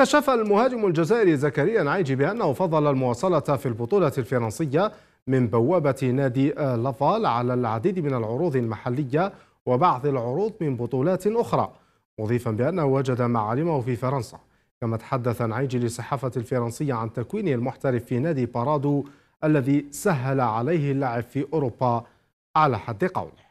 كشف المهاجم الجزائري زكريا نعيجي بأنه فضل المواصلة في البطولة الفرنسية من بوابة نادي لافال على العديد من العروض المحلية وبعض العروض من بطولات أخرى مضيفا بأنه وجد معالمه في فرنسا كما تحدث نعيجي للصحافة الفرنسية عن تكوينه المحترف في نادي بارادو الذي سهل عليه اللعب في أوروبا على حد قوله